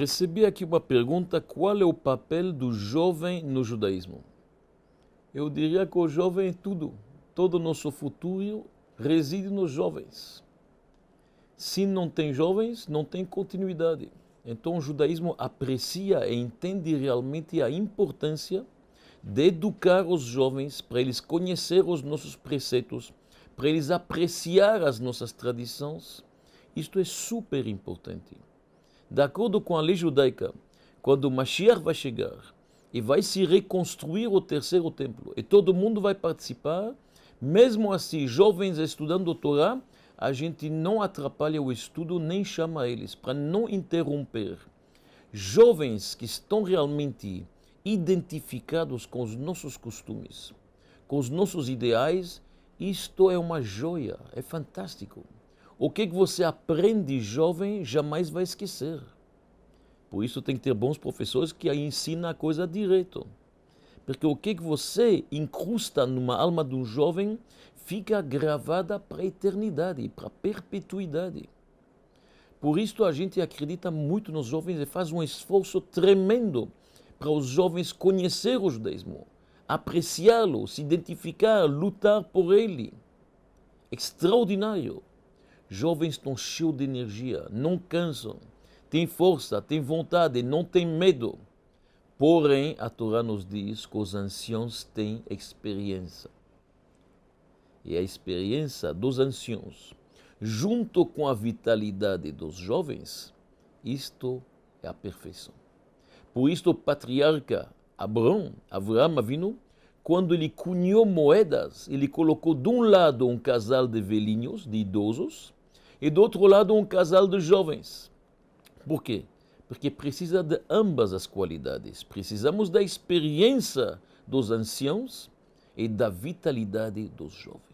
Recebi aqui uma pergunta: qual é o papel do jovem no judaísmo? Eu diria que o jovem é tudo. Todo o nosso futuro reside nos jovens. Se não tem jovens, não tem continuidade. Então o judaísmo aprecia e entende realmente a importância de educar os jovens para eles conhecer os nossos preceitos, para eles apreciar as nossas tradições. Isto é super importante de acordo com a lei judaica, quando o Mashiach vai chegar e vai se reconstruir o terceiro templo e todo mundo vai participar, mesmo assim, jovens estudando Torá, a gente não atrapalha o estudo nem chama eles para não interromper. Jovens que estão realmente identificados com os nossos costumes, com os nossos ideais, isto é uma joia, é fantástico. O que, é que você aprende jovem jamais vai esquecer. Por isso tem que ter bons professores que ensinam a coisa direito. Porque o que, é que você incrusta numa alma de um jovem fica gravada para a eternidade, para a perpetuidade. Por isso a gente acredita muito nos jovens e faz um esforço tremendo para os jovens conhecer o judaísmo, apreciá-lo, se identificar, lutar por ele. Extraordinário. Jovens estão cheios de energia, não cansam, têm força, têm vontade, não têm medo. Porém, a Torá nos diz que os anciãos têm experiência. E a experiência dos anciãos, junto com a vitalidade dos jovens, isto é a perfeição. Por isto, o patriarca Abraão, Abraão Avinu, quando ele cunhou moedas, ele colocou de um lado um casal de velhinhos, de idosos, e do outro lado um casal de jovens. Por quê? Porque precisa de ambas as qualidades. Precisamos da experiência dos anciãos e da vitalidade dos jovens.